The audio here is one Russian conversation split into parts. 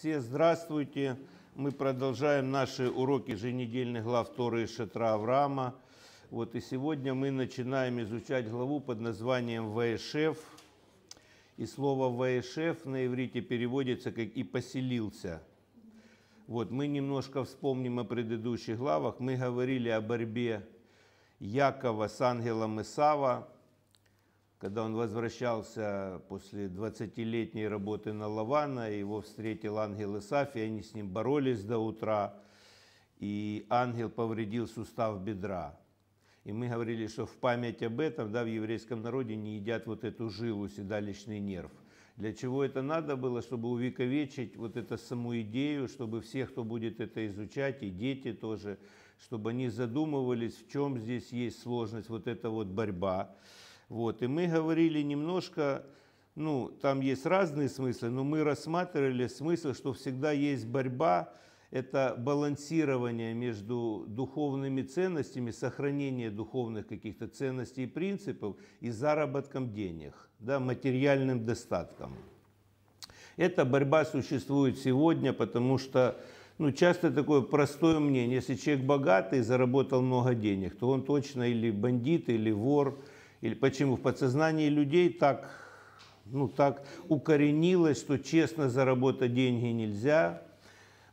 Все здравствуйте. Мы продолжаем наши уроки еженедельных глав Торы и Шатра Авраама. Вот и сегодня мы начинаем изучать главу под названием «Ваешев». И слово «Ваешев» на иврите переводится как «и поселился». Вот, мы немножко вспомним о предыдущих главах. Мы говорили о борьбе Якова с ангелом Исава, когда он возвращался после 20-летней работы на Лавана, его встретил ангел Исафи, они с ним боролись до утра, и ангел повредил сустав бедра. И мы говорили, что в память об этом да, в еврейском народе не едят вот эту жилу, седалищный нерв. Для чего это надо было? Чтобы увековечить вот эту саму идею, чтобы все, кто будет это изучать, и дети тоже, чтобы они задумывались, в чем здесь есть сложность, вот эта вот борьба. Вот. И мы говорили немножко, ну, там есть разные смыслы, но мы рассматривали смысл, что всегда есть борьба, это балансирование между духовными ценностями, сохранение духовных каких-то ценностей и принципов и заработком денег, да, материальным достатком. Эта борьба существует сегодня, потому что ну, часто такое простое мнение, если человек богатый, заработал много денег, то он точно или бандит, или вор, или почему в подсознании людей так, ну, так укоренилось, что честно заработать деньги нельзя.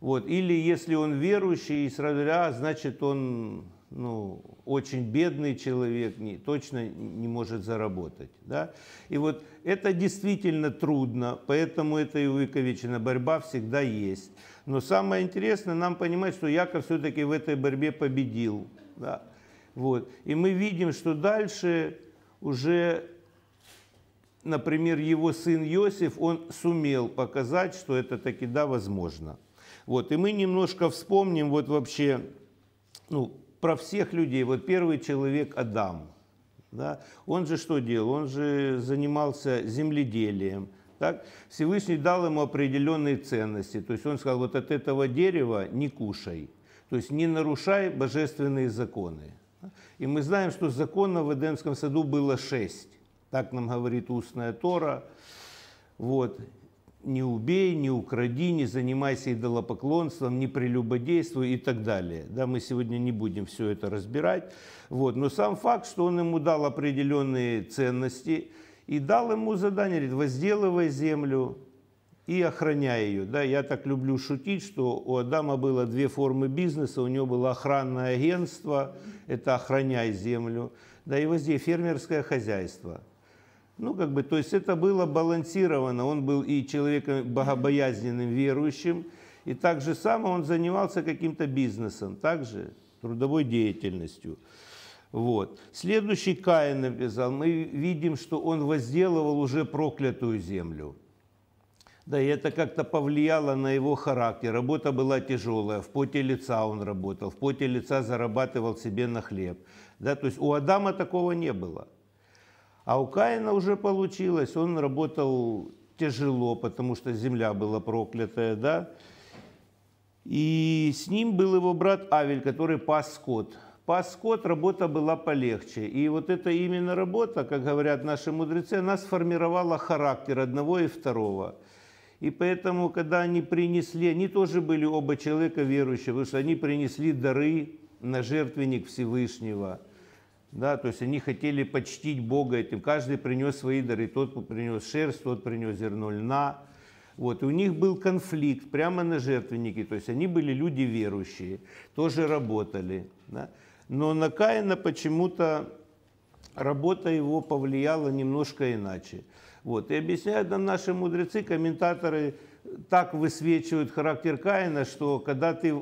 Вот. Или если он верующий и сразу а, значит он ну, очень бедный человек, не, точно не может заработать. Да? И вот это действительно трудно, поэтому это и увековечена борьба всегда есть. Но самое интересное нам понимать, что Яков все-таки в этой борьбе победил. Да? Вот. И мы видим, что дальше уже, например, его сын Иосиф, он сумел показать, что это таки да, возможно. Вот, и мы немножко вспомним вот вообще, ну, про всех людей. Вот первый человек Адам, да, он же что делал? Он же занимался земледелием. Так? Всевышний дал ему определенные ценности. То есть он сказал, вот от этого дерева не кушай. То есть не нарушай божественные законы. И мы знаем, что законов в Эдемском саду было шесть. Так нам говорит устная Тора. Вот. Не убей, не укради, не занимайся идолопоклонством, не прелюбодействуй и так далее. Да, мы сегодня не будем все это разбирать. Вот. Но сам факт, что он ему дал определенные ценности и дал ему задание, говорит, возделывай землю, и охраняя ее. Да, я так люблю шутить, что у Адама было две формы бизнеса. У него было охранное агентство, это «Охраняй землю», да и везде фермерское хозяйство. Ну, как бы, то есть это было балансировано. Он был и человеком богобоязненным, верующим, и так же само он занимался каким-то бизнесом, также трудовой деятельностью. Вот. Следующий Каин написал, мы видим, что он возделывал уже проклятую землю. Да, и это как-то повлияло на его характер. Работа была тяжелая, в поте лица он работал, в поте лица зарабатывал себе на хлеб. Да, то есть у Адама такого не было. А у Каина уже получилось, он работал тяжело, потому что земля была проклятая, да. И с ним был его брат Авель, который пас скот. Пас скот, работа была полегче. И вот эта именно работа, как говорят наши мудрецы, она сформировала характер одного и второго – и поэтому, когда они принесли, они тоже были оба человека верующие, потому что они принесли дары на жертвенник Всевышнего. Да, то есть они хотели почтить Бога этим. Каждый принес свои дары. Тот принес шерсть, тот принес зерно льна. Вот, и у них был конфликт прямо на жертвеннике. То есть они были люди верующие, тоже работали. Да. Но на Каина почему-то работа его повлияла немножко иначе. Вот. И объясняют нам наши мудрецы, комментаторы, так высвечивают характер Каина, что когда ты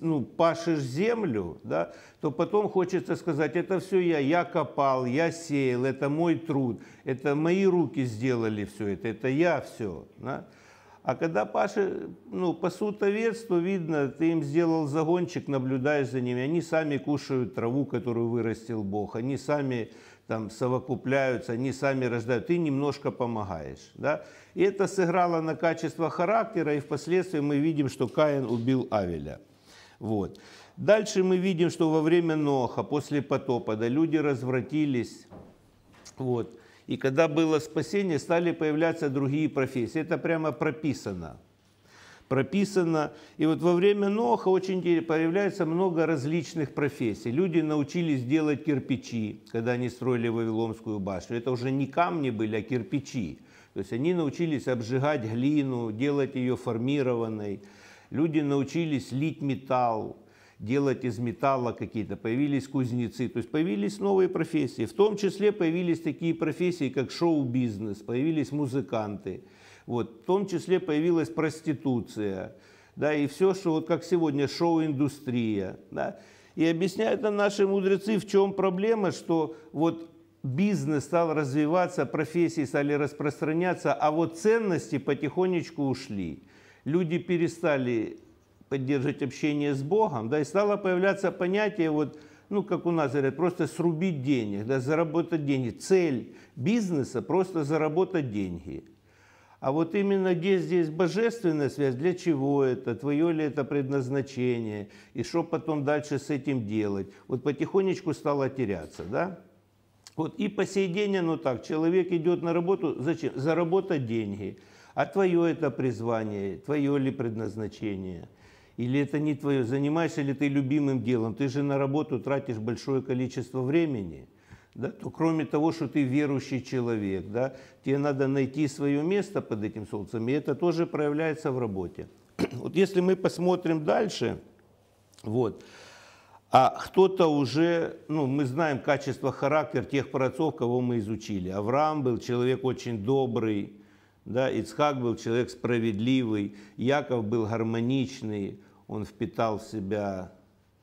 ну, пашешь землю, да, то потом хочется сказать, это все я, я копал, я сеял, это мой труд, это мои руки сделали все это, это я все. Да. А когда паши, ну, пасут овец, то видно, ты им сделал загончик, наблюдаешь за ними, они сами кушают траву, которую вырастил Бог, они сами там совокупляются, они сами рождают, ты немножко помогаешь. Да? И это сыграло на качество характера, и впоследствии мы видим, что Каин убил Авеля. Вот. Дальше мы видим, что во время Ноха, после потопа, да, люди развратились. Вот. И когда было спасение, стали появляться другие профессии. Это прямо прописано прописано. И вот во время Ноха очень появляется много различных профессий. Люди научились делать кирпичи, когда они строили Вавилонскую башню. Это уже не камни были, а кирпичи. То есть они научились обжигать глину, делать ее формированной. Люди научились лить металл, делать из металла какие-то, появились кузнецы, то есть появились новые профессии. В том числе появились такие профессии, как шоу-бизнес, появились музыканты – вот, в том числе появилась проституция, да, и все, что вот как сегодня шоу-индустрия, да. И объясняют нам наши мудрецы, в чем проблема, что вот бизнес стал развиваться, профессии стали распространяться, а вот ценности потихонечку ушли. Люди перестали поддерживать общение с Богом, да, и стало появляться понятие, вот, ну, как у нас говорят, просто срубить денег, да, заработать деньги. Цель бизнеса – просто заработать деньги. А вот именно где здесь божественная связь, для чего это, твое ли это предназначение, и что потом дальше с этим делать. Вот потихонечку стало теряться, да? Вот и по сей день оно так, человек идет на работу, зачем? Заработать деньги. А твое это призвание, твое ли предназначение? Или это не твое? Занимаешься ли ты любимым делом? Ты же на работу тратишь большое количество времени. Да? То кроме того, что ты верующий человек, да, тебе надо найти свое место под этим солнцем, и это тоже проявляется в работе. Вот если мы посмотрим дальше, вот, а кто-то уже, ну, мы знаем качество, характер тех працов, кого мы изучили. Авраам был человек очень добрый, да, Ицхак был человек справедливый, Яков был гармоничный, он впитал в себя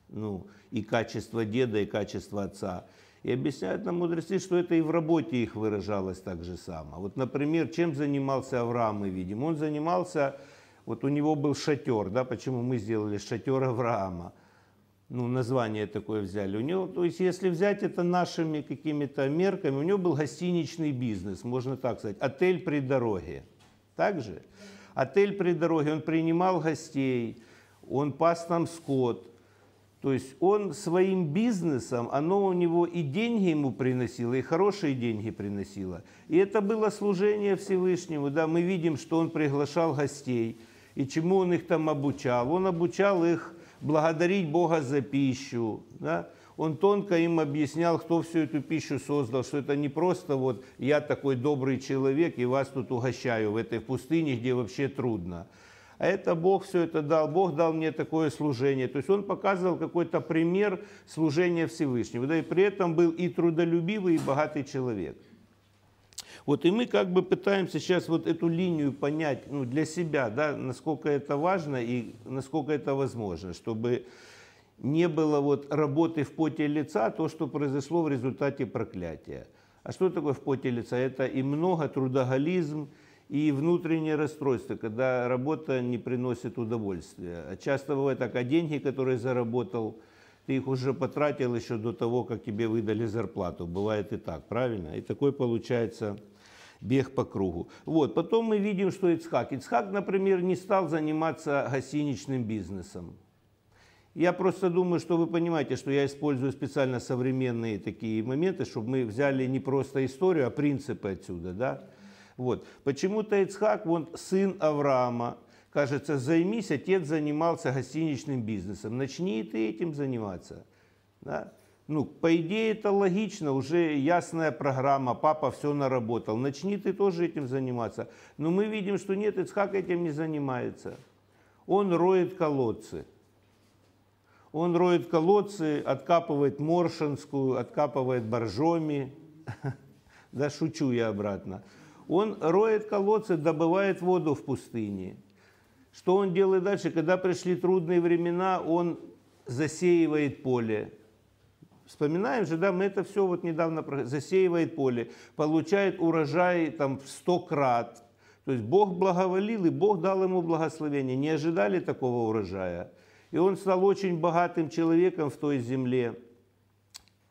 ну, и качество деда, и качество отца. И объясняют нам мудрецы, что это и в работе их выражалось так же само. Вот, например, чем занимался Авраам, мы видим. Он занимался, вот у него был шатер, да, почему мы сделали шатер Авраама. Ну, название такое взяли. У него, то есть, если взять это нашими какими-то мерками, у него был гостиничный бизнес, можно так сказать, отель при дороге. Также отель при дороге, он принимал гостей, он пас там скот, то есть он своим бизнесом, оно у него и деньги ему приносило, и хорошие деньги приносило. И это было служение Всевышнему. Да, мы видим, что он приглашал гостей, и чему он их там обучал. Он обучал их благодарить Бога за пищу. Да? Он тонко им объяснял, кто всю эту пищу создал, что это не просто вот я такой добрый человек и вас тут угощаю в этой пустыне, где вообще трудно а это Бог все это дал, Бог дал мне такое служение. То есть он показывал какой-то пример служения Всевышнего, да и при этом был и трудолюбивый, и богатый человек. Вот, и мы как бы пытаемся сейчас вот эту линию понять ну, для себя, да, насколько это важно и насколько это возможно, чтобы не было вот работы в поте лица, то, что произошло в результате проклятия. А что такое в поте лица? Это и много трудоголизм, и внутреннее расстройство, когда работа не приносит удовольствия. Часто бывает так, а деньги, которые заработал, ты их уже потратил еще до того, как тебе выдали зарплату. Бывает и так, правильно? И такой получается бег по кругу. Вот. Потом мы видим, что Ицхак. Ицхак, например, не стал заниматься гостиничным бизнесом. Я просто думаю, что вы понимаете, что я использую специально современные такие моменты, чтобы мы взяли не просто историю, а принципы отсюда, да? Вот. Почему-то Ицхак, он сын Авраама, кажется, займись, отец занимался гостиничным бизнесом, начни и ты этим заниматься. Да? Ну, по идее, это логично, уже ясная программа, папа все наработал, начни ты тоже этим заниматься. Но мы видим, что нет, Ицхак этим не занимается. Он роет колодцы. Он роет колодцы, откапывает Моршинскую, откапывает Боржоми. Да шучу я обратно. Он роет колодцы, добывает воду в пустыне. Что он делает дальше? Когда пришли трудные времена, он засеивает поле. Вспоминаем же, да, мы это все вот недавно засеивает поле, получает урожай там в сто крат. То есть Бог благоволил, и Бог дал ему благословение. Не ожидали такого урожая. И он стал очень богатым человеком в той земле.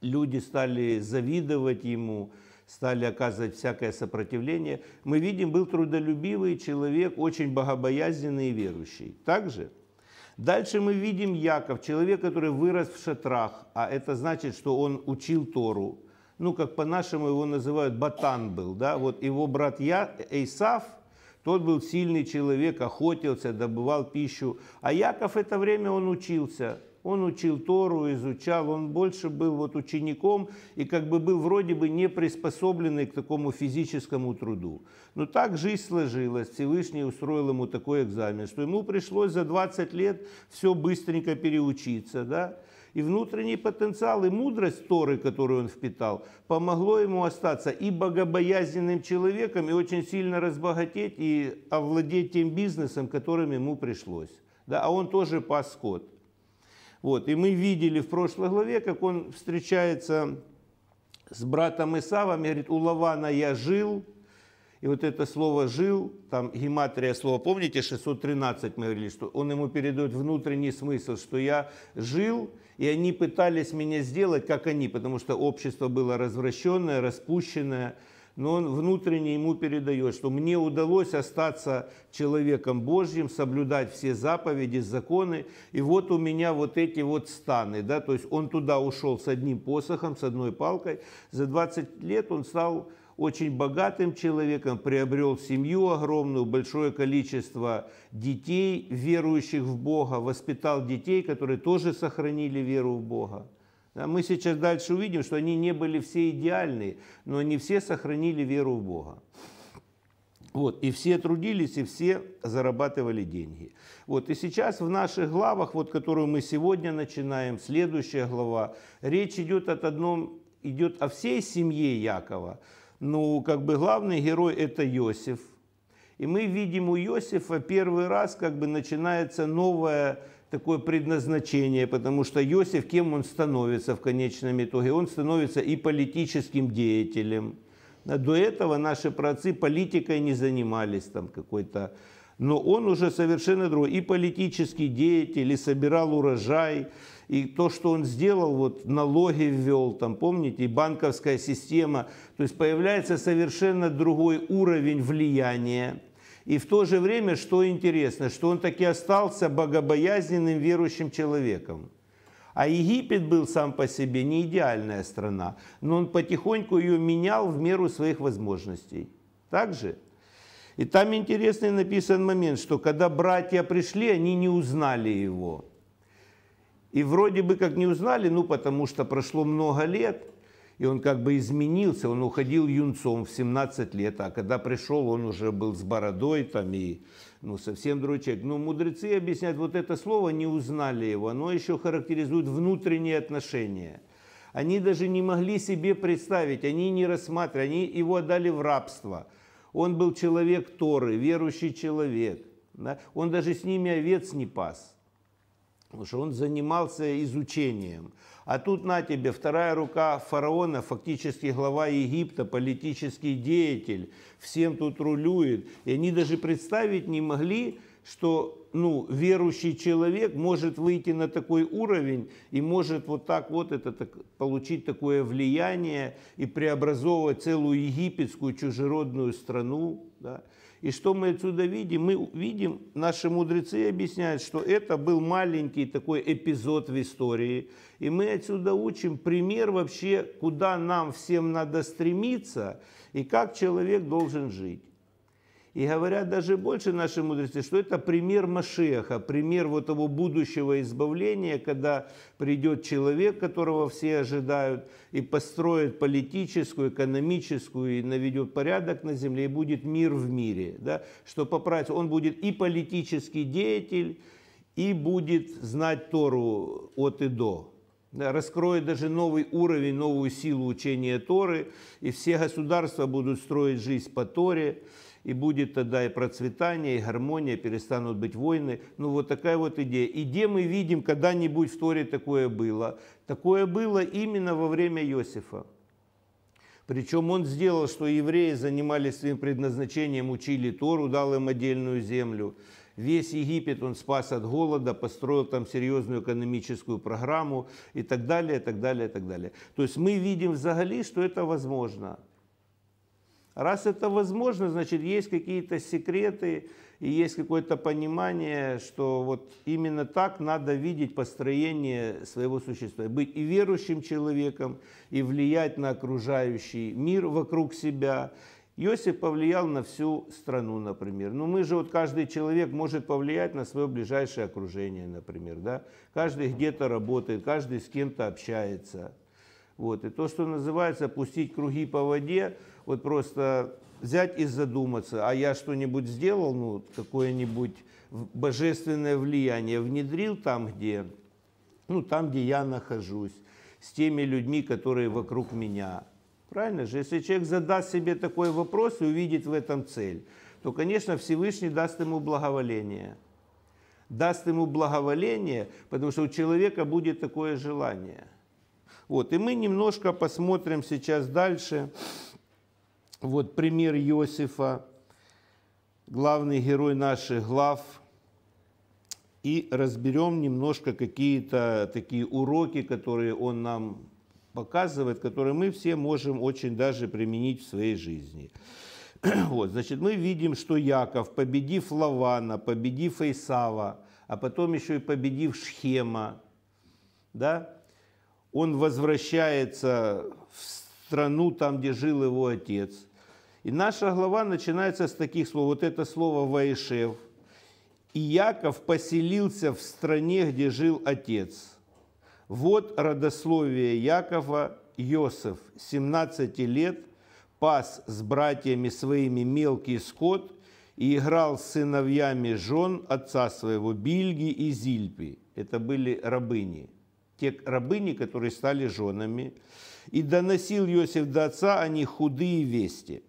Люди стали завидовать ему стали оказывать всякое сопротивление. Мы видим, был трудолюбивый человек, очень богобоязненный и верующий. Также Дальше мы видим Яков, человек, который вырос в шатрах, а это значит, что он учил Тору. Ну, как по-нашему его называют, батан был, да, вот его брат Я, Эйсав, тот был сильный человек, охотился, добывал пищу, а Яков это время он учился. Он учил Тору, изучал, он больше был вот учеником и как бы был вроде бы не приспособленный к такому физическому труду. Но так жизнь сложилась, Всевышний устроил ему такой экзамен, что ему пришлось за 20 лет все быстренько переучиться, да, и внутренний потенциал, и мудрость Торы, которую он впитал, помогло ему остаться и богобоязненным человеком, и очень сильно разбогатеть и овладеть тем бизнесом, которым ему пришлось. Да, а он тоже пас скот. Вот. И мы видели в прошлой главе, как он встречается с братом Исавом и говорит, у Лавана я жил, и вот это слово «жил», там гематрия слова, помните, 613 мы говорили, что он ему передает внутренний смысл, что я жил, и они пытались меня сделать, как они, потому что общество было развращенное, распущенное, но он внутренне ему передает, что мне удалось остаться человеком Божьим, соблюдать все заповеди, законы, и вот у меня вот эти вот станы, да, то есть он туда ушел с одним посохом, с одной палкой, за 20 лет он стал очень богатым человеком, приобрел семью огромную, большое количество детей, верующих в Бога, воспитал детей, которые тоже сохранили веру в Бога. А мы сейчас дальше увидим, что они не были все идеальны, но они все сохранили веру в Бога. Вот, и все трудились, и все зарабатывали деньги. Вот, и сейчас в наших главах, вот, которую мы сегодня начинаем, следующая глава, речь идет, от одном, идет о всей семье Якова. Ну, как бы главный герой – это Иосиф. И мы видим у Иосифа первый раз, как бы начинается новая такое предназначение, потому что Иосиф, кем он становится в конечном итоге? Он становится и политическим деятелем. А до этого наши працы политикой не занимались там какой-то, но он уже совершенно другой, и политический деятель, и собирал урожай, и то, что он сделал, вот налоги ввел, там, помните, и банковская система, то есть появляется совершенно другой уровень влияния, и в то же время, что интересно, что он таки остался богобоязненным верующим человеком. А Египет был сам по себе не идеальная страна, но он потихоньку ее менял в меру своих возможностей. Так же? И там интересный написан момент, что когда братья пришли, они не узнали его. И вроде бы как не узнали, ну потому что прошло много лет – и он как бы изменился, он уходил юнцом в 17 лет, а когда пришел, он уже был с бородой там и ну, совсем другой человек. Но мудрецы объясняют, вот это слово не узнали его, оно еще характеризует внутренние отношения. Они даже не могли себе представить, они не рассматривали, они его отдали в рабство. Он был человек Торы, верующий человек. Да? Он даже с ними овец не пас, потому что он занимался изучением. А тут на тебе вторая рука фараона, фактически глава Египта, политический деятель, всем тут рулюет. И они даже представить не могли, что ну, верующий человек может выйти на такой уровень и может вот так вот это, так, получить такое влияние и преобразовывать целую египетскую чужеродную страну. Да. И что мы отсюда видим? Мы видим, наши мудрецы объясняют, что это был маленький такой эпизод в истории. И мы отсюда учим пример вообще, куда нам всем надо стремиться и как человек должен жить. И говорят даже больше наши мудрости, что это пример Машеха, пример вот того будущего избавления, когда придет человек, которого все ожидают, и построит политическую, экономическую, и наведет порядок на земле, и будет мир в мире. Да? Что поправить, он будет и политический деятель, и будет знать Тору от и до раскроет даже новый уровень, новую силу учения Торы, и все государства будут строить жизнь по Торе и будет тогда и процветание, и гармония, перестанут быть войны. Ну вот такая вот идея. И где мы видим, когда-нибудь в Торе такое было? Такое было именно во время Иосифа. Причем он сделал, что евреи занимались своим предназначением, учили Тору, дал им отдельную землю. Весь Египет он спас от голода, построил там серьезную экономическую программу и так далее, и так далее, и так далее. То есть мы видим взагалі, что это возможно. Раз это возможно, значит, есть какие-то секреты и есть какое-то понимание, что вот именно так надо видеть построение своего существа. Быть и верующим человеком, и влиять на окружающий мир вокруг себя. Иосиф повлиял на всю страну, например. Ну, мы же, вот каждый человек может повлиять на свое ближайшее окружение, например, да? Каждый где-то работает, каждый с кем-то общается. Вот, и то, что называется «пустить круги по воде», вот просто взять и задуматься, а я что-нибудь сделал, ну, какое-нибудь божественное влияние внедрил там, где, ну, там, где я нахожусь, с теми людьми, которые вокруг меня. Правильно же? Если человек задаст себе такой вопрос и увидит в этом цель, то, конечно, Всевышний даст ему благоволение. Даст ему благоволение, потому что у человека будет такое желание. Вот, и мы немножко посмотрим сейчас дальше. Дальше. Вот пример Иосифа, главный герой наших глав. И разберем немножко какие-то такие уроки, которые он нам показывает, которые мы все можем очень даже применить в своей жизни. Вот, значит, мы видим, что Яков, победив Лавана, победив Исава, а потом еще и победив Шхема, да, он возвращается в страну, там, где жил его отец. И наша глава начинается с таких слов. Вот это слово «Ваишев». «И Яков поселился в стране, где жил отец». Вот родословие Якова Йосеф, 17 лет, пас с братьями своими мелкий скот и играл с сыновьями жен отца своего Бильги и Зильпи. Это были рабыни, те рабыни, которые стали женами. И доносил Йосиф до отца они худые вести.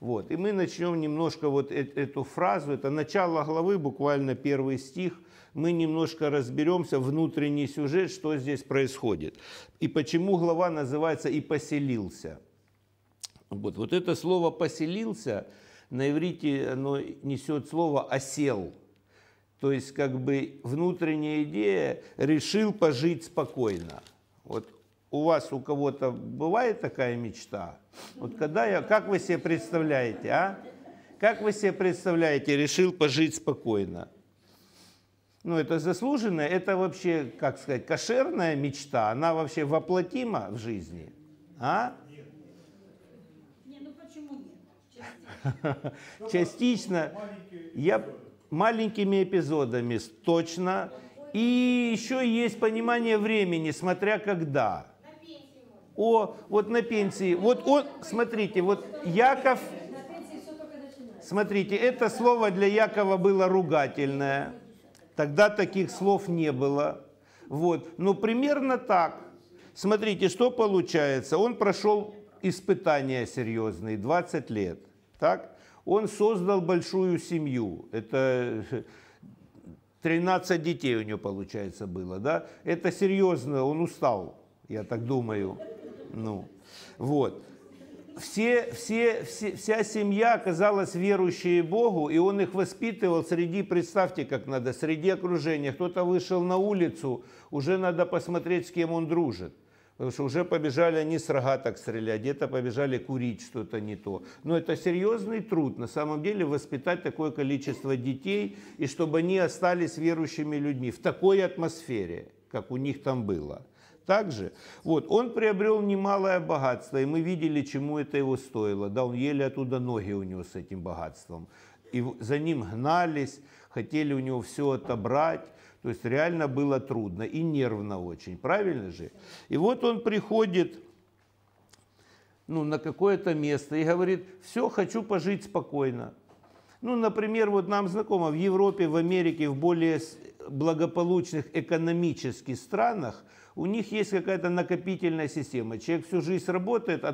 Вот. И мы начнем немножко вот эту фразу, это начало главы, буквально первый стих, мы немножко разберемся, внутренний сюжет, что здесь происходит. И почему глава называется «И поселился». Вот, вот это слово «поселился» на иврите оно несет слово «осел». То есть как бы внутренняя идея «решил пожить спокойно». Вот у вас, у кого-то бывает такая мечта? Вот когда я, как вы себе представляете, а? Как вы себе представляете, решил пожить спокойно? Ну, это заслуженная, это вообще, как сказать, кошерная мечта, она вообще воплотима в жизни, а? Нет, ну почему нет? Частично. Я маленькими эпизодами, точно. И еще есть понимание времени, смотря когда о, вот на пенсии. Вот он, смотрите, вот Яков, смотрите, это слово для Якова было ругательное. Тогда таких слов не было. Вот, но ну, примерно так. Смотрите, что получается. Он прошел испытания серьезные, 20 лет. Так? Он создал большую семью. Это 13 детей у него, получается, было. Да? Это серьезно, он устал, я так думаю. Ну, вот. Все, все, все, вся семья оказалась верующей Богу, и он их воспитывал среди, представьте, как надо, среди окружения. Кто-то вышел на улицу, уже надо посмотреть, с кем он дружит. Потому что уже побежали они с рогаток стрелять, где-то побежали курить что-то не то. Но это серьезный труд, на самом деле, воспитать такое количество детей, и чтобы они остались верующими людьми в такой атмосфере, как у них там было также. Вот, он приобрел немалое богатство, и мы видели, чему это его стоило. Да, он еле оттуда ноги унес с этим богатством. И за ним гнались, хотели у него все отобрать. То есть реально было трудно и нервно очень, правильно же? И вот он приходит ну, на какое-то место и говорит, все, хочу пожить спокойно. Ну, например, вот нам знакомо в Европе, в Америке, в более благополучных экономически странах у них есть какая-то накопительная система. Человек всю жизнь работает,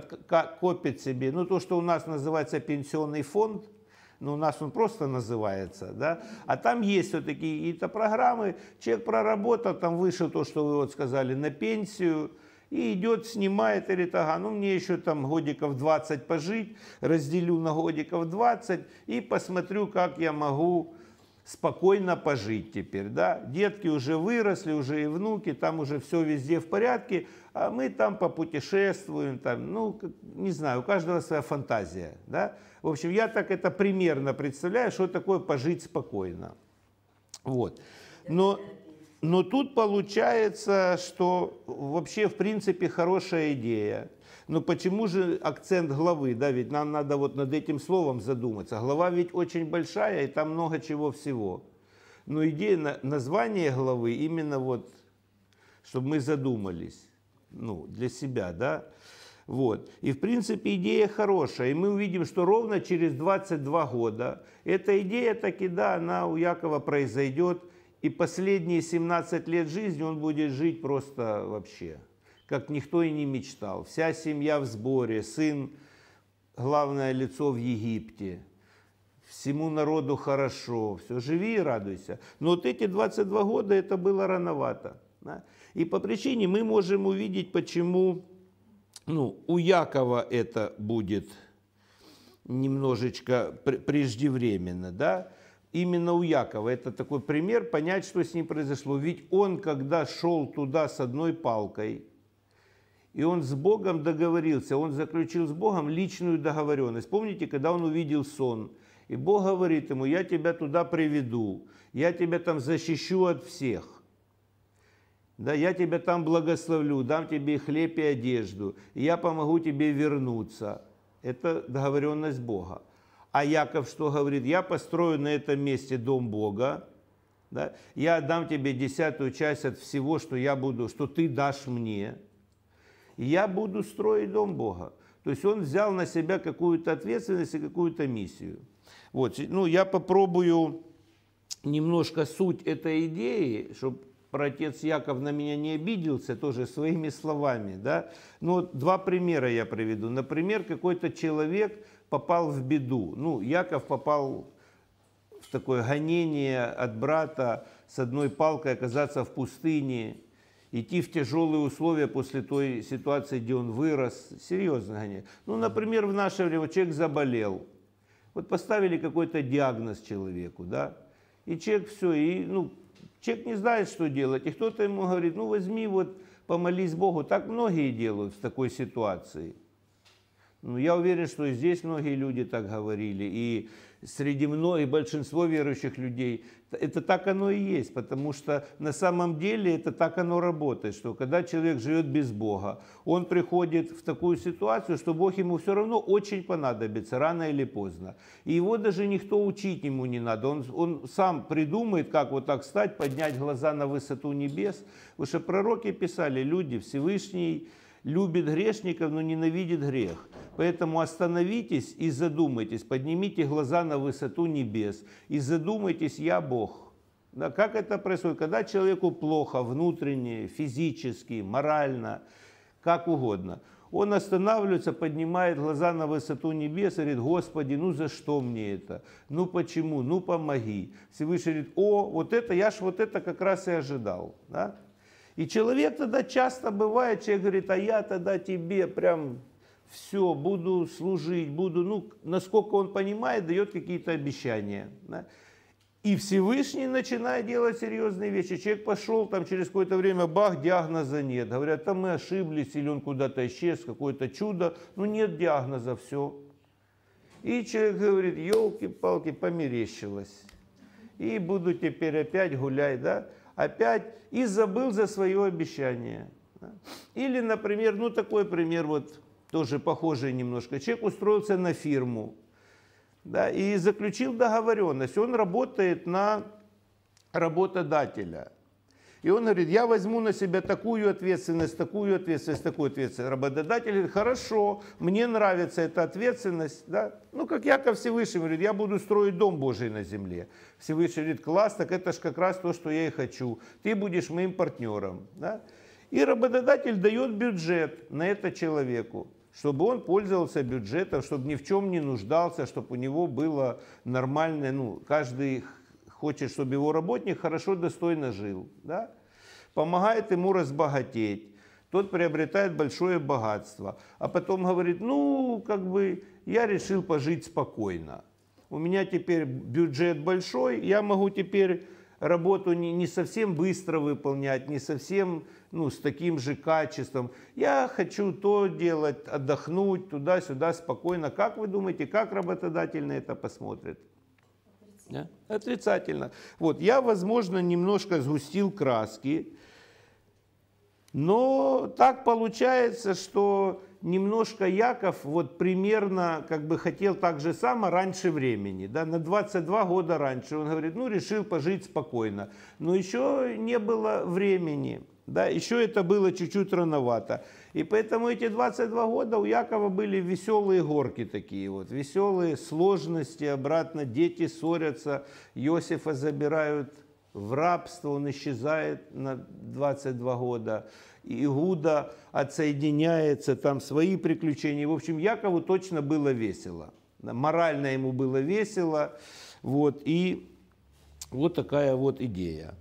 копит себе, ну, то, что у нас называется пенсионный фонд, но ну, у нас он просто называется, да, а там есть все такие какие программы, человек проработал, там выше то, что вы вот сказали, на пенсию, и идет, снимает, и говорит, ага, ну мне еще там годиков 20 пожить, разделю на годиков 20 и посмотрю, как я могу спокойно пожить теперь, да. Детки уже выросли, уже и внуки, там уже все везде в порядке, а мы там попутешествуем, там, ну, не знаю, у каждого своя фантазия, да. В общем, я так это примерно представляю, что такое пожить спокойно. Вот. Но но тут получается, что вообще, в принципе, хорошая идея. Но почему же акцент главы? Да, ведь нам надо вот над этим словом задуматься. Глава ведь очень большая, и там много чего всего. Но идея, название главы именно вот, чтобы мы задумались, ну, для себя, да. Вот. И, в принципе, идея хорошая. И мы увидим, что ровно через 22 года эта идея таки, да, она у Якова произойдет – и последние 17 лет жизни он будет жить просто вообще, как никто и не мечтал. Вся семья в сборе, сын – главное лицо в Египте. Всему народу хорошо, все, живи и радуйся. Но вот эти 22 года это было рановато. Да? И по причине мы можем увидеть, почему ну, у Якова это будет немножечко преждевременно, да, именно у Якова. Это такой пример, понять, что с ним произошло. Ведь он, когда шел туда с одной палкой, и он с Богом договорился, он заключил с Богом личную договоренность. Помните, когда он увидел сон, и Бог говорит ему, я тебя туда приведу, я тебя там защищу от всех. Да, я тебя там благословлю, дам тебе хлеб и одежду, и я помогу тебе вернуться. Это договоренность Бога. А Яков что говорит? Я построю на этом месте дом Бога, да? я отдам тебе десятую часть от всего, что я буду, что ты дашь мне. И я буду строить дом Бога. То есть он взял на себя какую-то ответственность и какую-то миссию. Вот, ну, я попробую немножко суть этой идеи, чтобы отец Яков на меня не обиделся, тоже своими словами, да. Но два примера я приведу. Например, какой-то человек попал в беду. Ну, Яков попал в такое гонение от брата с одной палкой оказаться в пустыне, идти в тяжелые условия после той ситуации, где он вырос. Серьезно гонение. Ну, например, в наше время человек заболел. Вот поставили какой-то диагноз человеку, да, и человек все, и, ну, человек не знает, что делать. И кто-то ему говорит, ну, возьми вот, помолись Богу. Так многие делают в такой ситуации – ну, я уверен, что здесь многие люди так говорили, и среди многих, большинство верующих людей, это так оно и есть, потому что на самом деле это так оно работает, что когда человек живет без Бога, он приходит в такую ситуацию, что Бог ему все равно очень понадобится, рано или поздно. И его даже никто учить ему не надо, он, он сам придумает, как вот так стать, поднять глаза на высоту небес. Потому что пророки писали, люди Всевышний, любит грешников, но ненавидит грех. Поэтому остановитесь и задумайтесь, поднимите глаза на высоту небес и задумайтесь, я Бог. Да, как это происходит? Когда человеку плохо внутренне, физически, морально, как угодно, он останавливается, поднимает глаза на высоту небес и говорит, Господи, ну за что мне это? Ну почему? Ну помоги. Всевышний говорит, о, вот это, я ж вот это как раз и ожидал. Да? И человек тогда часто бывает, человек говорит, а я тогда тебе прям все, буду служить, буду, ну, насколько он понимает, дает какие-то обещания. Да? И Всевышний начинает делать серьезные вещи. Человек пошел, там через какое-то время, бах, диагноза нет. Говорят, там мы ошиблись, или он куда-то исчез, какое-то чудо. Ну нет диагноза, все. И человек говорит, елки-палки, померещилось. И буду теперь опять гулять, да? опять и забыл за свое обещание. Или, например, ну такой пример вот тоже похожий немножко. Человек устроился на фирму да, и заключил договоренность. Он работает на работодателя – и он говорит, я возьму на себя такую ответственность, такую ответственность, такую ответственность. Работодатель говорит, хорошо, мне нравится эта ответственность. Да? Ну, как я ко Всевышнему, говорит, я буду строить дом Божий на земле. Всевышний говорит, класс, так это же как раз то, что я и хочу. Ты будешь моим партнером. Да? И работодатель дает бюджет на это человеку чтобы он пользовался бюджетом, чтобы ни в чем не нуждался, чтобы у него было нормальное, ну, каждый хочет, чтобы его работник хорошо, достойно жил. Да? Помогает ему разбогатеть. Тот приобретает большое богатство. А потом говорит, ну, как бы я решил пожить спокойно. У меня теперь бюджет большой, я могу теперь работу не, не совсем быстро выполнять, не совсем ну, с таким же качеством. Я хочу то делать, отдохнуть туда-сюда спокойно. Как вы думаете, как работодатель на это посмотрит? Да? Отрицательно. Вот, я, возможно, немножко сгустил краски, но так получается, что немножко Яков вот примерно как бы хотел так же само раньше времени, да, на 22 года раньше. Он говорит, ну решил пожить спокойно, но еще не было времени. Да, еще это было чуть-чуть рановато. И поэтому эти 22 года у Якова были веселые горки такие вот, веселые сложности, обратно дети ссорятся, Иосифа забирают в рабство, он исчезает на 22 года. Игуда отсоединяется, там свои приключения. В общем, Якову точно было весело. Морально ему было весело. Вот, и вот такая вот идея.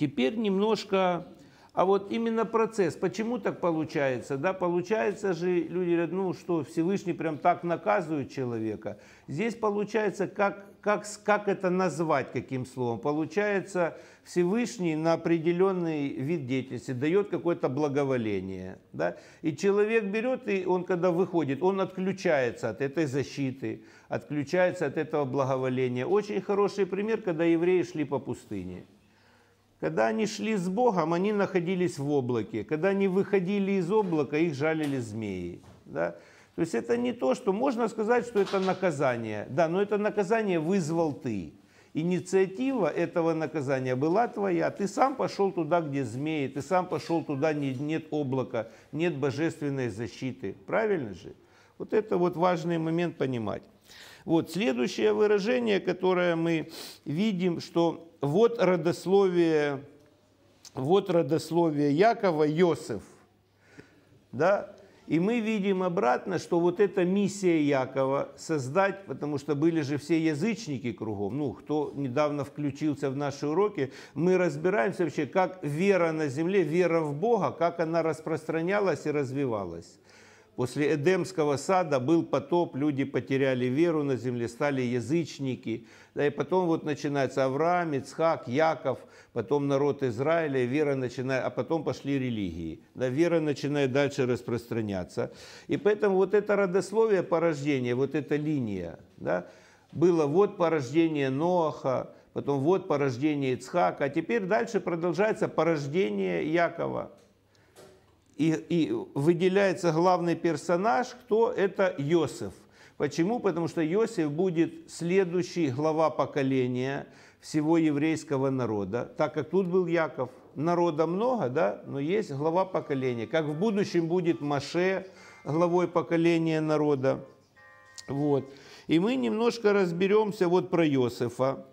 Теперь немножко, а вот именно процесс, почему так получается, да, получается же, люди говорят, ну что, Всевышний прям так наказывает человека. Здесь получается, как, как, как это назвать, каким словом, получается, Всевышний на определенный вид деятельности дает какое-то благоволение, да, и человек берет, и он когда выходит, он отключается от этой защиты, отключается от этого благоволения. Очень хороший пример, когда евреи шли по пустыне. Когда они шли с Богом, они находились в облаке. Когда они выходили из облака, их жалили змеи. Да? То есть это не то, что можно сказать, что это наказание. Да, но это наказание вызвал ты. Инициатива этого наказания была твоя. Ты сам пошел туда, где змеи, ты сам пошел туда, где нет облака, нет божественной защиты. Правильно же? Вот это вот важный момент понимать. Вот следующее выражение, которое мы видим, что вот родословие, вот родословие Якова Йосиф. Да? И мы видим обратно, что вот эта миссия Якова создать, потому что были же все язычники кругом, ну, кто недавно включился в наши уроки, мы разбираемся вообще, как вера на земле, вера в Бога, как она распространялась и развивалась. После Эдемского сада был потоп, люди потеряли веру на земле, стали язычники. Да и потом вот начинается Авраам, Ицхак, Яков, потом народ Израиля, вера начинает, а потом пошли религии. Да, вера начинает дальше распространяться. И поэтому вот это родословие порождения, вот эта линия, да, было вот порождение Ноаха, потом вот порождение Ицхака, а теперь дальше продолжается порождение Якова и, и выделяется главный персонаж, кто это Йосиф. Почему? Потому что Йосиф будет следующий глава поколения всего еврейского народа, так как тут был Яков. Народа много, да, но есть глава поколения. Как в будущем будет Маше главой поколения народа. Вот. И мы немножко разберемся вот про Йосифа.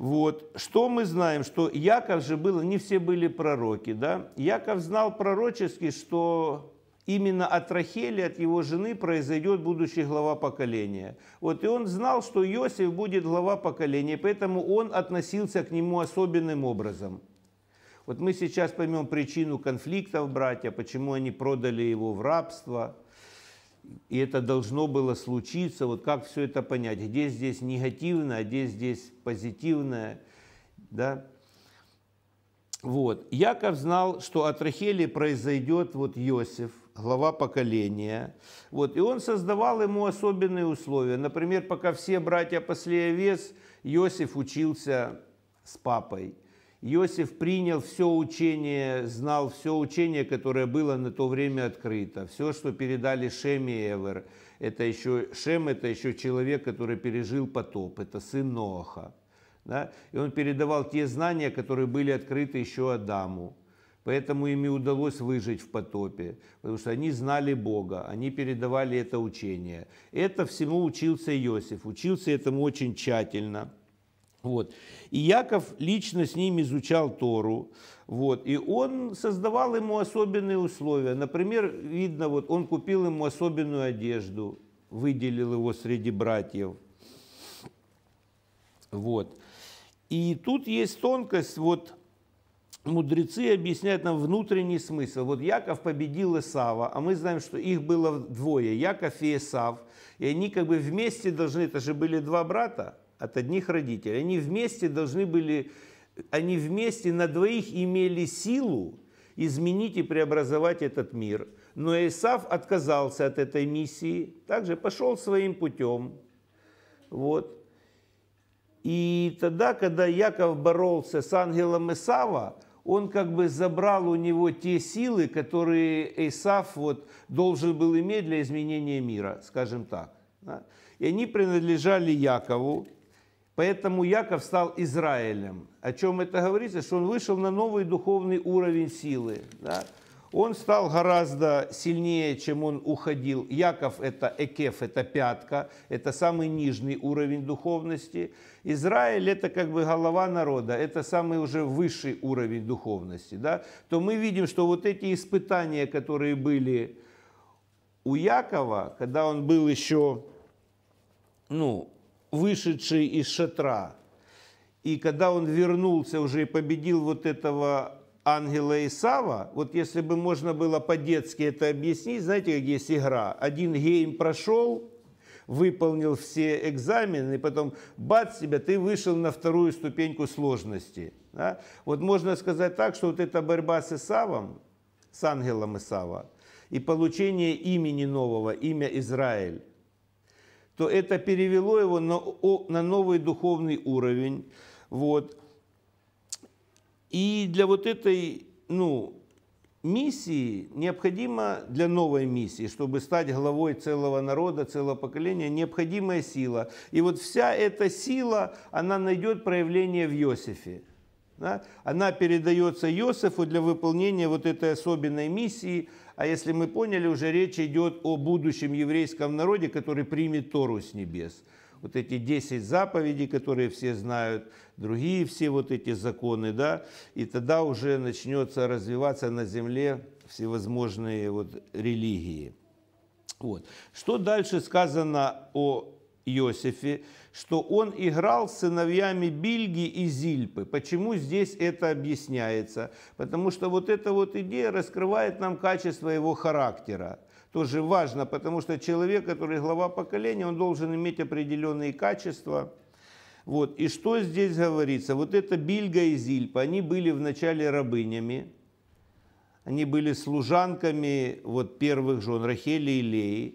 Вот. Что мы знаем? Что Яков же был, не все были пророки, да? Яков знал пророчески, что именно от Рахели, от его жены произойдет будущий глава поколения. Вот, и он знал, что Иосиф будет глава поколения, поэтому он относился к нему особенным образом. Вот мы сейчас поймем причину конфликтов братья, почему они продали его в рабство. И это должно было случиться. Вот как все это понять? Где здесь негативное, а где здесь позитивное? Да? Вот. Яков знал, что от Рахели произойдет вот Иосиф, глава поколения. Вот. И он создавал ему особенные условия. Например, пока все братья пасли овец, Иосиф учился с папой – Иосиф принял все учение, знал все учение, которое было на то время открыто. Все, что передали Шем и Эвер. Это еще, Шем – это еще человек, который пережил потоп, это сын Ноаха. Да? И он передавал те знания, которые были открыты еще Адаму. Поэтому им и удалось выжить в потопе, потому что они знали Бога, они передавали это учение. Это всему учился Иосиф, учился этому очень тщательно – вот. И Яков лично с ним изучал Тору, вот. и он создавал ему особенные условия. Например, видно, вот он купил ему особенную одежду, выделил его среди братьев. Вот. И тут есть тонкость, вот мудрецы объясняют нам внутренний смысл. Вот Яков победил Исава, а мы знаем, что их было двое, Яков и Исав. И они как бы вместе должны, это же были два брата, от одних родителей. Они вместе должны были, они вместе на двоих имели силу изменить и преобразовать этот мир. Но Исав отказался от этой миссии, также пошел своим путем. Вот. И тогда, когда Яков боролся с ангелом Исава, он как бы забрал у него те силы, которые Исав вот должен был иметь для изменения мира, скажем так. И они принадлежали Якову. Поэтому Яков стал Израилем. О чем это говорится? Что он вышел на новый духовный уровень силы. Да? Он стал гораздо сильнее, чем он уходил. Яков – это экеф, это пятка, это самый нижний уровень духовности. Израиль – это как бы голова народа, это самый уже высший уровень духовности. Да? То мы видим, что вот эти испытания, которые были у Якова, когда он был еще ну, вышедший из шатра. И когда он вернулся уже и победил вот этого ангела Исава, вот если бы можно было по-детски это объяснить, знаете, как есть игра. Один гейм прошел, выполнил все экзамены, и потом бац тебя, ты вышел на вторую ступеньку сложности. Да? Вот можно сказать так, что вот эта борьба с Исавом, с ангелом Исава, и получение имени нового, имя Израиль, то это перевело его на, на новый духовный уровень. Вот. И для вот этой ну, миссии необходимо, для новой миссии, чтобы стать главой целого народа, целого поколения, необходимая сила. И вот вся эта сила, она найдет проявление в Иосифе. Да? Она передается Иосифу для выполнения вот этой особенной миссии – а если мы поняли, уже речь идет о будущем еврейском народе, который примет Тору с небес. Вот эти 10 заповедей, которые все знают, другие все вот эти законы, да, и тогда уже начнется развиваться на земле всевозможные вот религии. Вот. Что дальше сказано о Иосифе, что он играл с сыновьями Бильги и Зильпы. Почему здесь это объясняется? Потому что вот эта вот идея раскрывает нам качество его характера. Тоже важно, потому что человек, который глава поколения, он должен иметь определенные качества. Вот. И что здесь говорится? Вот это Бильга и Зильпа, они были вначале рабынями, они были служанками вот, первых жен Рахели и Леи.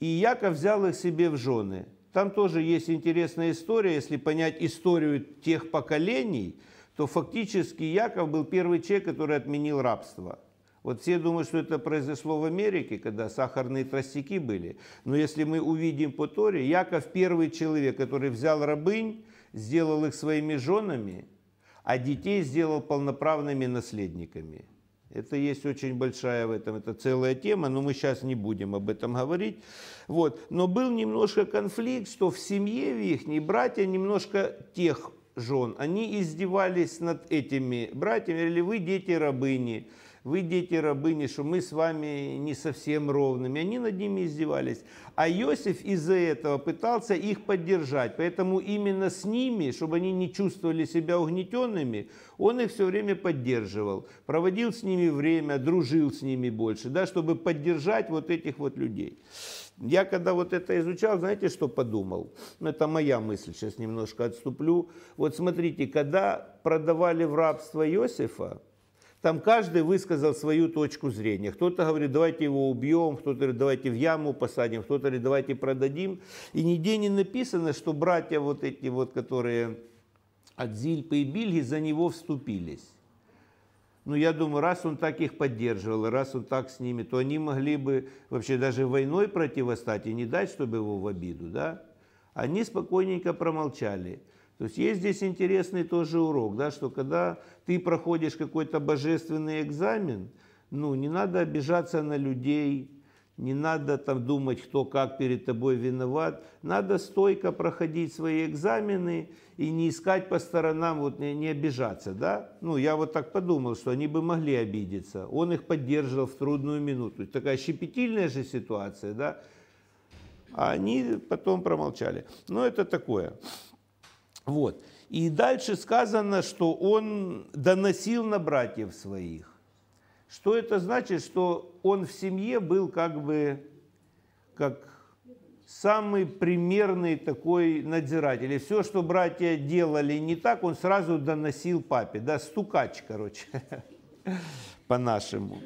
И Яков взял их себе в жены. Там тоже есть интересная история. Если понять историю тех поколений, то фактически Яков был первый человек, который отменил рабство. Вот все думают, что это произошло в Америке, когда сахарные тростники были. Но если мы увидим по Торе, Яков первый человек, который взял рабынь, сделал их своими женами, а детей сделал полноправными наследниками. Это есть очень большая в этом, это целая тема, но мы сейчас не будем об этом говорить. Вот. Но был немножко конфликт, что в семье в их братья немножко тех жен, они издевались над этими братьями, или вы дети рабыни, вы дети рабыни, что мы с вами не совсем ровными. Они над ними издевались. А Иосиф из-за этого пытался их поддержать. Поэтому именно с ними, чтобы они не чувствовали себя угнетенными, он их все время поддерживал. Проводил с ними время, дружил с ними больше, да, чтобы поддержать вот этих вот людей. Я когда вот это изучал, знаете, что подумал? Ну, это моя мысль, сейчас немножко отступлю. Вот смотрите, когда продавали в рабство Иосифа, там каждый высказал свою точку зрения. Кто-то говорит, давайте его убьем, кто-то говорит, давайте в яму посадим, кто-то говорит, давайте продадим. И нигде не написано, что братья вот эти вот, которые от Зильпы и Бильги за него вступились. Ну, я думаю, раз он так их поддерживал, раз он так с ними, то они могли бы вообще даже войной противостать и не дать, чтобы его в обиду, да? Они спокойненько промолчали. То есть есть здесь интересный тоже урок, да, что когда ты проходишь какой-то божественный экзамен, ну, не надо обижаться на людей, не надо там думать, кто как перед тобой виноват. Надо стойко проходить свои экзамены и не искать по сторонам, вот не, не обижаться, да? Ну, я вот так подумал, что они бы могли обидеться. Он их поддерживал в трудную минуту. Такая щепетильная же ситуация, да? А они потом промолчали. Но это такое. Вот. И дальше сказано, что он доносил на братьев своих. Что это значит? Что он в семье был как бы как самый примерный такой надзиратель. И все, что братья делали не так, он сразу доносил папе. Да, стукач, короче, по-нашему.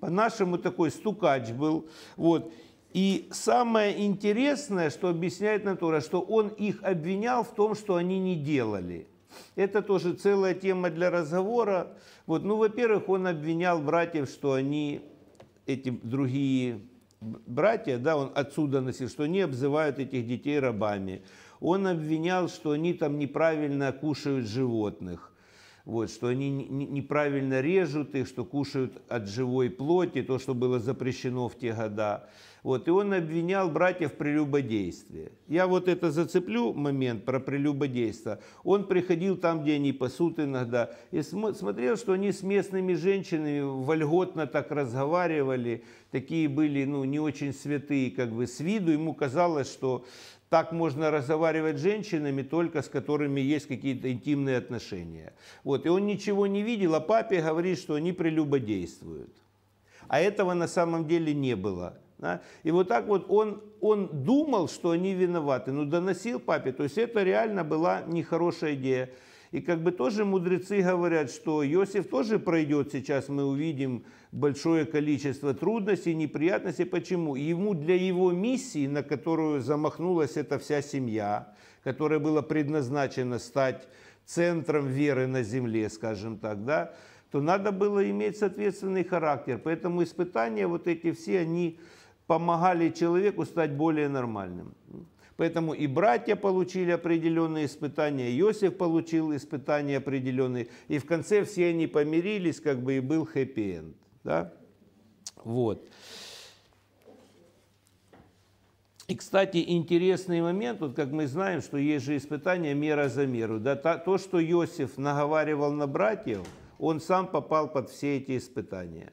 По-нашему такой стукач был. Вот. И самое интересное, что объясняет натура, что он их обвинял в том, что они не делали. Это тоже целая тема для разговора. Вот, ну, во-первых, он обвинял братьев, что они, эти другие братья, да, он отсюда носил, что они обзывают этих детей рабами. Он обвинял, что они там неправильно кушают животных вот, что они неправильно режут их, что кушают от живой плоти, то, что было запрещено в те года. Вот, и он обвинял братьев в прелюбодействе. Я вот это зацеплю момент про прелюбодейство. Он приходил там, где они пасут иногда, и см смотрел, что они с местными женщинами вольготно так разговаривали, такие были ну, не очень святые как бы с виду. Ему казалось, что так можно разговаривать с женщинами, только с которыми есть какие-то интимные отношения. Вот. И он ничего не видел, а папе говорит, что они прелюбодействуют. А этого на самом деле не было. Да? И вот так вот он, он думал, что они виноваты, но доносил папе. То есть это реально была нехорошая идея. И как бы тоже мудрецы говорят, что Иосиф тоже пройдет, сейчас мы увидим большое количество трудностей, неприятностей. Почему? Ему для его миссии, на которую замахнулась эта вся семья, которая была предназначена стать центром веры на земле, скажем так, да, то надо было иметь соответственный характер. Поэтому испытания вот эти все, они помогали человеку стать более нормальным. Поэтому и братья получили определенные испытания, Иосиф получил испытания определенные, и в конце все они помирились, как бы и был хэппи-энд. Да? Вот. И, кстати, интересный момент, вот как мы знаем, что есть же испытания мера за меру. Да, то, что Иосиф наговаривал на братьев, он сам попал под все эти испытания.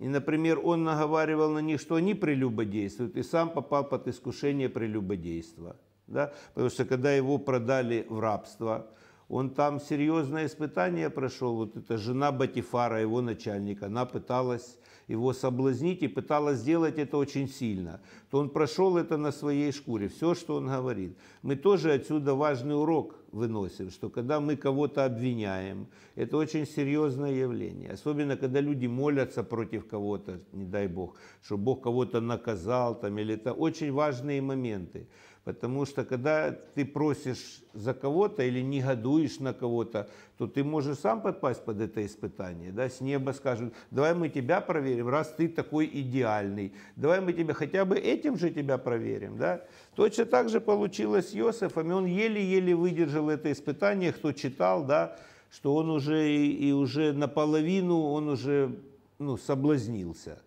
И, например, он наговаривал на них, что они прелюбодействуют, и сам попал под искушение прелюбодейства. Да? Потому что когда его продали в рабство, он там серьезное испытание прошел. Вот эта жена Батифара, его начальника, она пыталась его соблазнить и пыталась сделать это очень сильно. То он прошел это на своей шкуре, все, что он говорит. Мы тоже отсюда важный урок выносим, что когда мы кого-то обвиняем, это очень серьезное явление. Особенно, когда люди молятся против кого-то, не дай Бог, что Бог кого-то наказал, там, или это очень важные моменты. Потому что когда ты просишь за кого-то или негодуешь на кого-то, то ты можешь сам подпасть под это испытание. Да? С неба скажут, давай мы тебя проверим, раз ты такой идеальный. Давай мы тебя хотя бы этим же тебя проверим. Да? Точно так же получилось с Иосифом. И он еле-еле выдержал это испытание, кто читал, да, что он уже и, и уже наполовину, он уже ну, соблазнился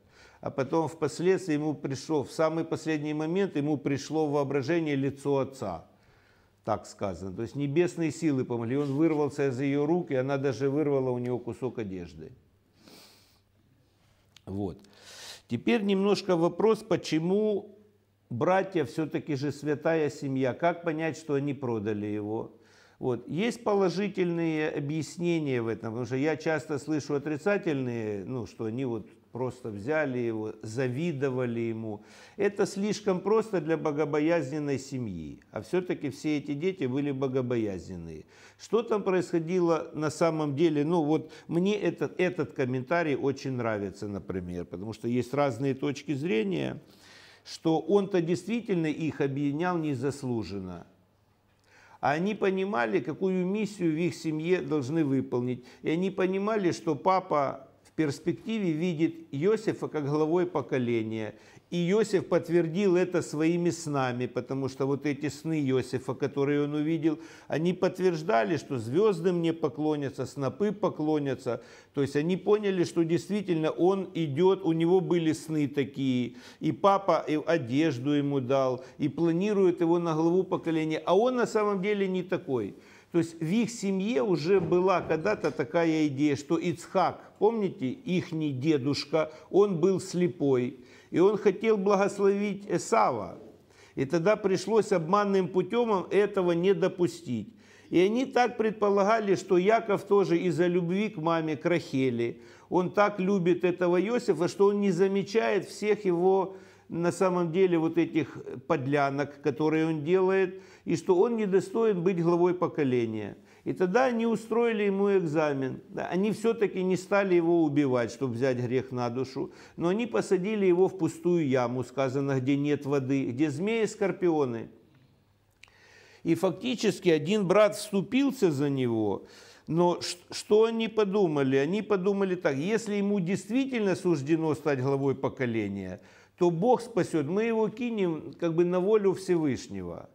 а потом впоследствии ему пришло, в самый последний момент ему пришло воображение лицо отца, так сказано. То есть небесные силы помогли, он вырвался из ее рук, и она даже вырвала у него кусок одежды. Вот. Теперь немножко вопрос, почему братья все-таки же святая семья, как понять, что они продали его? Вот. Есть положительные объяснения в этом, потому что я часто слышу отрицательные, ну, что они вот просто взяли его, завидовали ему. Это слишком просто для богобоязненной семьи. А все-таки все эти дети были богобоязненные. Что там происходило на самом деле? Ну вот мне этот, этот комментарий очень нравится, например, потому что есть разные точки зрения, что он-то действительно их объединял незаслуженно а они понимали, какую миссию в их семье должны выполнить. И они понимали, что папа перспективе видит Иосифа как главой поколения. И Иосиф подтвердил это своими снами, потому что вот эти сны Иосифа, которые он увидел, они подтверждали, что звезды мне поклонятся, снопы поклонятся. То есть они поняли, что действительно он идет, у него были сны такие. И папа и одежду ему дал, и планирует его на главу поколения. А он на самом деле не такой. То есть в их семье уже была когда-то такая идея, что Ицхак, помните, ихний дедушка, он был слепой, и он хотел благословить Эсава. И тогда пришлось обманным путем этого не допустить. И они так предполагали, что Яков тоже из-за любви к маме, к Рахеле, он так любит этого Иосифа, что он не замечает всех его, на самом деле, вот этих подлянок, которые он делает – и что он недостоин быть главой поколения. И тогда они устроили ему экзамен. Они все-таки не стали его убивать, чтобы взять грех на душу. Но они посадили его в пустую яму, сказано, где нет воды, где змеи и скорпионы. И фактически один брат вступился за него. Но что они подумали? Они подумали так, если ему действительно суждено стать главой поколения, то Бог спасет, мы его кинем как бы на волю Всевышнего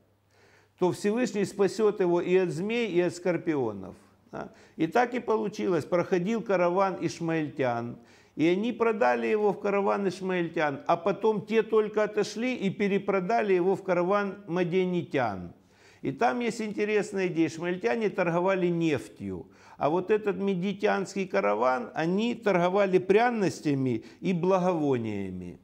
то Всевышний спасет его и от змей, и от скорпионов. И так и получилось. Проходил караван ишмаильтян, и они продали его в караван ишмаильтян, а потом те только отошли и перепродали его в караван маденитян. И там есть интересная идея. Шмальтяне торговали нефтью. А вот этот медитянский караван, они торговали пряностями и благовониями.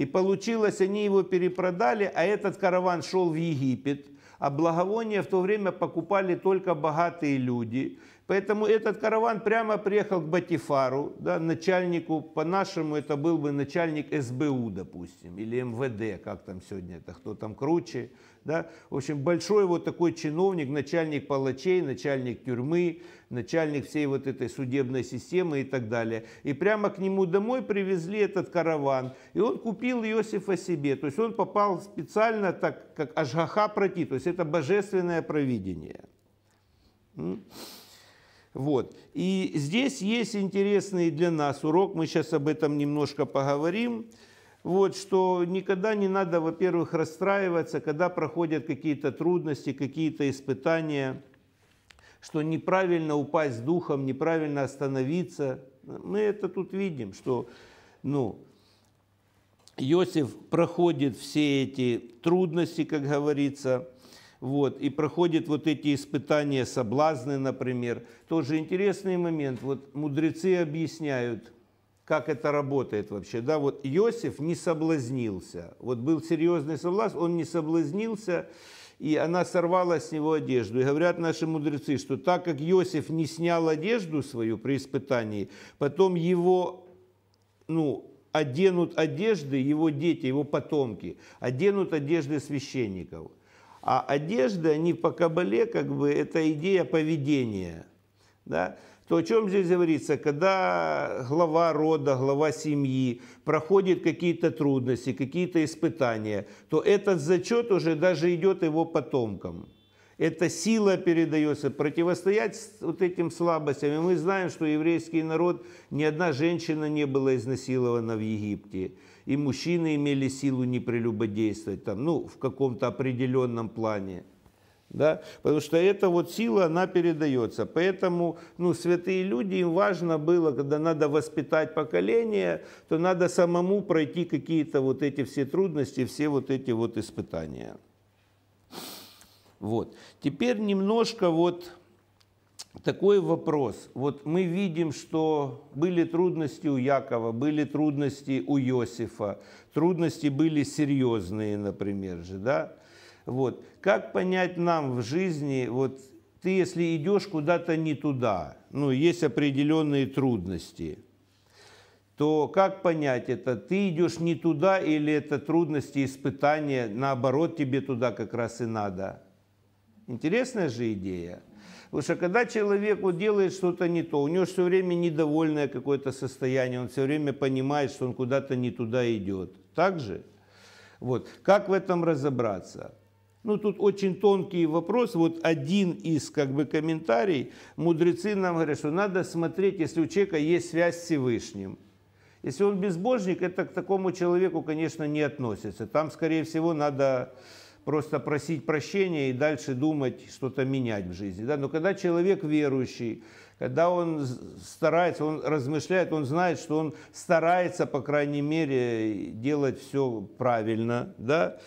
И получилось, они его перепродали, а этот караван шел в Египет. А благовония в то время покупали только богатые люди. Поэтому этот караван прямо приехал к Батифару, да, начальнику, по-нашему это был бы начальник СБУ, допустим, или МВД, как там сегодня это, кто там круче. Да. В общем, большой вот такой чиновник, начальник палачей, начальник тюрьмы начальник всей вот этой судебной системы и так далее. И прямо к нему домой привезли этот караван, и он купил Иосифа себе. То есть он попал специально так, как Ашгаха пройти то есть это божественное провидение. Вот. И здесь есть интересный для нас урок, мы сейчас об этом немножко поговорим. Вот, что никогда не надо, во-первых, расстраиваться, когда проходят какие-то трудности, какие-то испытания что неправильно упасть духом, неправильно остановиться. Мы это тут видим, что ну, Иосиф проходит все эти трудности, как говорится, вот, и проходит вот эти испытания, соблазны, например. Тоже интересный момент. Вот мудрецы объясняют, как это работает вообще. Да, вот Иосиф не соблазнился. Вот был серьезный соблазн, он не соблазнился, и она сорвала с него одежду. И говорят наши мудрецы, что так как Иосиф не снял одежду свою при испытании, потом его ну, оденут одежды его дети, его потомки, оденут одежды священников. А одежды, они по Кабале, как бы, это идея поведения. Да? то о чем здесь говорится, когда глава рода, глава семьи проходит какие-то трудности, какие-то испытания, то этот зачет уже даже идет его потомкам. Эта сила передается, противостоять вот этим слабостям. И мы знаем, что еврейский народ, ни одна женщина не была изнасилована в Египте. И мужчины имели силу не прелюбодействовать там, ну, в каком-то определенном плане. Да? Потому что эта вот сила, она передается. Поэтому ну, святые люди, им важно было, когда надо воспитать поколение, то надо самому пройти какие-то вот эти все трудности, все вот эти вот испытания. Вот. Теперь немножко вот такой вопрос. Вот мы видим, что были трудности у Якова, были трудности у Иосифа, трудности были серьезные, например же, да? Вот. Как понять нам в жизни, вот ты если идешь куда-то не туда, ну, есть определенные трудности, то как понять это, ты идешь не туда или это трудности, испытания, наоборот, тебе туда как раз и надо? Интересная же идея. Потому что когда человек вот делает что-то не то, у него все время недовольное какое-то состояние, он все время понимает, что он куда-то не туда идет. Так же? Вот. Как в этом разобраться? Ну, тут очень тонкий вопрос. Вот один из как бы, комментариев. Мудрецы нам говорят, что надо смотреть, если у человека есть связь с Всевышним. Если он безбожник, это к такому человеку, конечно, не относится. Там, скорее всего, надо просто просить прощения и дальше думать, что-то менять в жизни. Да? Но когда человек верующий, когда он старается, он размышляет, он знает, что он старается, по крайней мере, делать все правильно, да,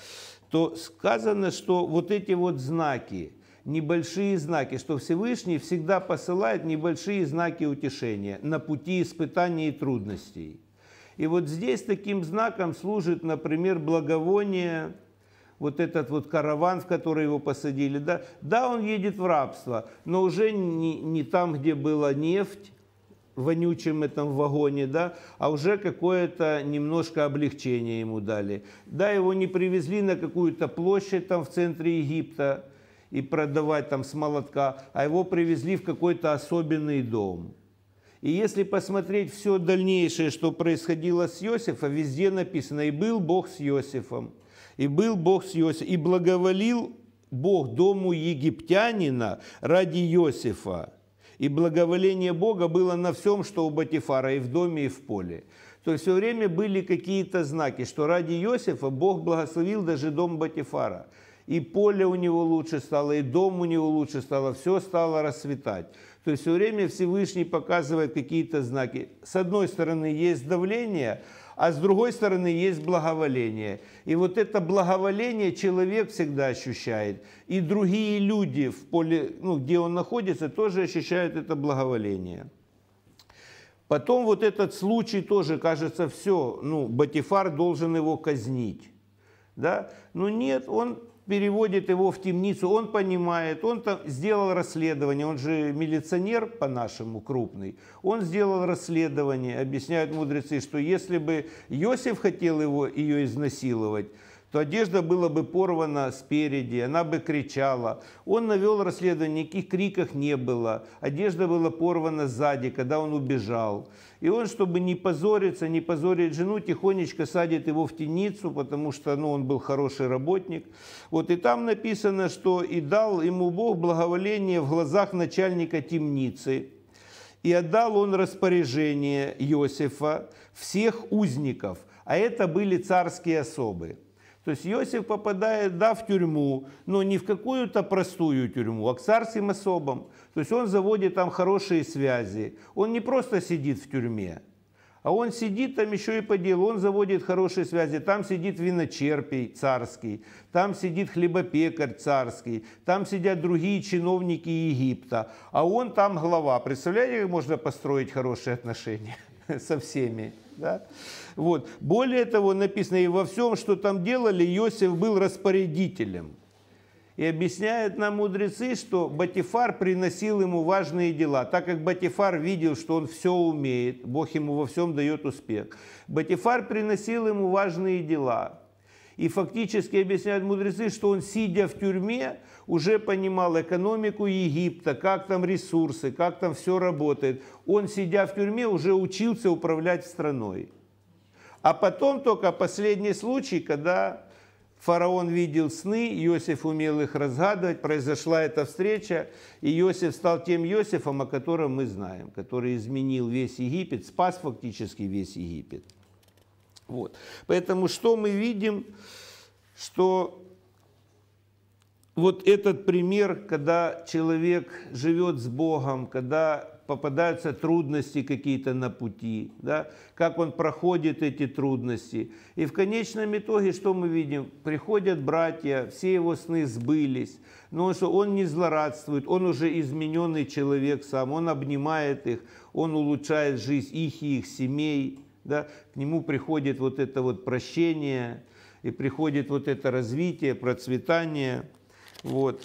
то сказано, что вот эти вот знаки, небольшие знаки, что Всевышний всегда посылает небольшие знаки утешения на пути испытаний и трудностей. И вот здесь таким знаком служит, например, благовоние, вот этот вот караван, в который его посадили. Да, да он едет в рабство, но уже не, не там, где была нефть, вонючем этом вагоне, да, а уже какое-то немножко облегчение ему дали. Да, его не привезли на какую-то площадь там в центре Египта и продавать там с молотка, а его привезли в какой-то особенный дом. И если посмотреть все дальнейшее, что происходило с Иосифом, везде написано «И был Бог с Иосифом, и был Бог с Иосифом, и благоволил Бог дому египтянина ради Иосифа» И благоволение Бога было на всем, что у Батифара, и в доме, и в поле. То есть все время были какие-то знаки, что ради Иосифа Бог благословил даже дом Батифара. И поле у него лучше стало, и дом у него лучше стало, все стало расцветать. То есть все время Всевышний показывает какие-то знаки. С одной стороны, есть давление – а с другой стороны есть благоволение. И вот это благоволение человек всегда ощущает. И другие люди в поле, ну, где он находится, тоже ощущают это благоволение. Потом вот этот случай тоже, кажется, все, ну, Батифар должен его казнить. Да? Но нет, он переводит его в темницу, он понимает, он там сделал расследование, он же милиционер по-нашему крупный, он сделал расследование, объясняют мудрецы, что если бы Иосиф хотел его, ее изнасиловать, то одежда была бы порвана спереди, она бы кричала. Он навел расследование, никаких криков не было. Одежда была порвана сзади, когда он убежал. И он, чтобы не позориться, не позорить жену, тихонечко садит его в темницу, потому что ну, он был хороший работник. Вот и там написано, что «и дал ему Бог благоволение в глазах начальника темницы». И отдал он распоряжение Иосифа всех узников, а это были царские особы. То есть Иосиф попадает, да, в тюрьму, но не в какую-то простую тюрьму, а к царским особам. То есть он заводит там хорошие связи. Он не просто сидит в тюрьме, а он сидит там еще и по делу, он заводит хорошие связи. Там сидит виночерпий царский, там сидит хлебопекарь царский, там сидят другие чиновники Египта, а он там глава. Представляете, как можно построить хорошие отношения со всеми? Да? Вот. Более того, написано, и во всем, что там делали, Иосиф был распорядителем. И объясняют нам мудрецы, что Батифар приносил ему важные дела. Так как Батифар видел, что он все умеет, Бог ему во всем дает успех. Батифар приносил ему важные дела. И фактически объясняют мудрецы, что он, сидя в тюрьме, уже понимал экономику Египта, как там ресурсы, как там все работает. Он, сидя в тюрьме, уже учился управлять страной. А потом только последний случай, когда фараон видел сны, Иосиф умел их разгадывать, произошла эта встреча, и Иосиф стал тем Иосифом, о котором мы знаем, который изменил весь Египет, спас фактически весь Египет. Вот. Поэтому что мы видим, что вот этот пример, когда человек живет с Богом, когда попадаются трудности какие-то на пути, да, как он проходит эти трудности. И в конечном итоге, что мы видим? Приходят братья, все его сны сбылись, но что он не злорадствует, он уже измененный человек сам, он обнимает их, он улучшает жизнь их и их семей, да, к нему приходит вот это вот прощение, и приходит вот это развитие, процветание, вот.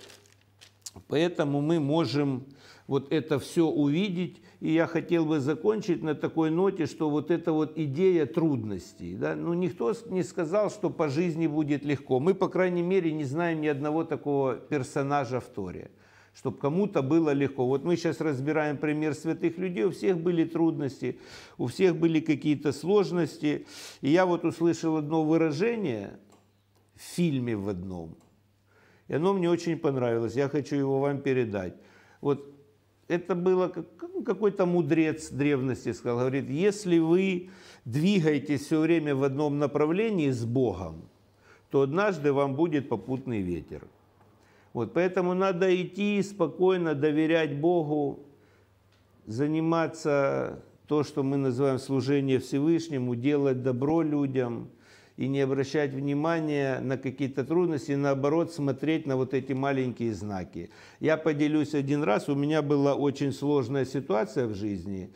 Поэтому мы можем вот это все увидеть. И я хотел бы закончить на такой ноте, что вот эта вот идея трудностей. Да? Ну, никто не сказал, что по жизни будет легко. Мы, по крайней мере, не знаем ни одного такого персонажа в Торе чтобы кому-то было легко. Вот мы сейчас разбираем пример святых людей, у всех были трудности, у всех были какие-то сложности. И я вот услышал одно выражение в фильме в одном, и оно мне очень понравилось, я хочу его вам передать. Вот это было ну, какой-то мудрец древности сказал, говорит, если вы двигаетесь все время в одном направлении с Богом, то однажды вам будет попутный ветер. Вот, поэтому надо идти спокойно, доверять Богу, заниматься то, что мы называем служение Всевышнему, делать добро людям – и не обращать внимания на какие-то трудности, наоборот смотреть на вот эти маленькие знаки. Я поделюсь один раз, у меня была очень сложная ситуация в жизни.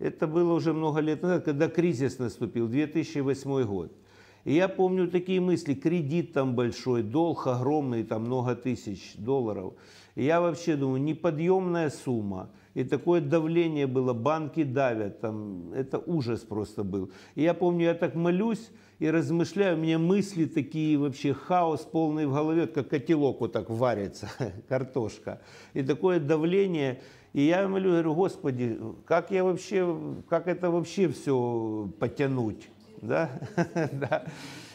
Это было уже много лет назад, когда кризис наступил, 2008 год. И я помню такие мысли, кредит там большой, долг огромный, там много тысяч долларов – я вообще думаю, неподъемная сумма. И такое давление было, банки давят, там, это ужас просто был. И я помню, я так молюсь и размышляю, у меня мысли такие вообще, хаос полный в голове, как котелок вот так варится, картошка. И такое давление, и я молю, говорю, Господи, как я вообще, как это вообще все потянуть, да?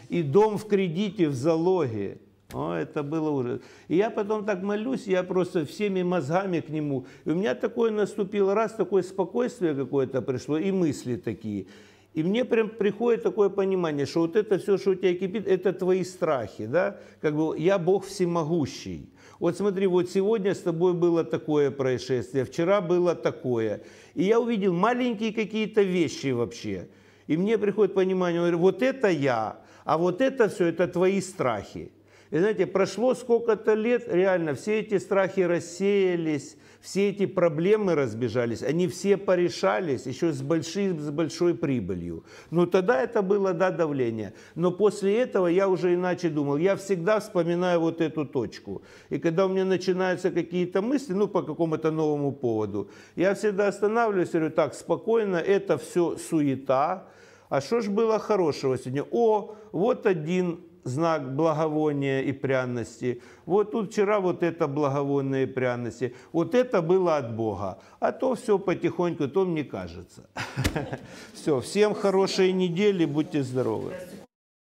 И дом в кредите, в залоге. О, это было уже. И я потом так молюсь, я просто всеми мозгами к нему. И у меня такое наступило раз, такое спокойствие какое-то пришло, и мысли такие. И мне прям приходит такое понимание, что вот это все, что у тебя кипит, это твои страхи, да? Как бы я Бог всемогущий. Вот смотри, вот сегодня с тобой было такое происшествие, вчера было такое. И я увидел маленькие какие-то вещи вообще. И мне приходит понимание, вот это я, а вот это все, это твои страхи. И знаете, прошло сколько-то лет, реально, все эти страхи рассеялись, все эти проблемы разбежались, они все порешались, еще с, большим, с большой прибылью. Но тогда это было, да, давление. Но после этого я уже иначе думал. Я всегда вспоминаю вот эту точку. И когда у меня начинаются какие-то мысли, ну, по какому-то новому поводу, я всегда останавливаюсь и говорю, так, спокойно, это все суета. А что ж было хорошего сегодня? О, вот один знак благовония и пряности. Вот тут вчера вот это благовонные пряности. Вот это было от Бога. А то все потихоньку, то мне кажется. Все, всем хорошей недели, будьте здоровы.